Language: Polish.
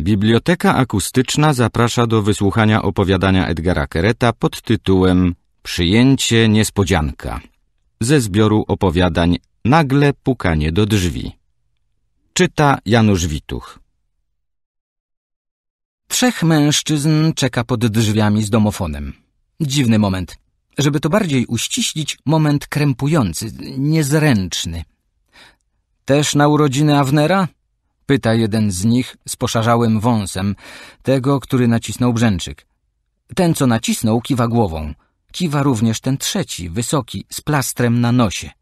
Biblioteka akustyczna zaprasza do wysłuchania opowiadania Edgara Kereta pod tytułem Przyjęcie niespodzianka ze zbioru opowiadań Nagle pukanie do drzwi. Czyta Janusz Wituch. Trzech mężczyzn czeka pod drzwiami z domofonem. Dziwny moment. Żeby to bardziej uściślić, moment krępujący, niezręczny. Też na urodziny Awnera? Pyta jeden z nich z poszarzałym wąsem, tego, który nacisnął brzęczyk. Ten, co nacisnął, kiwa głową. Kiwa również ten trzeci, wysoki, z plastrem na nosie.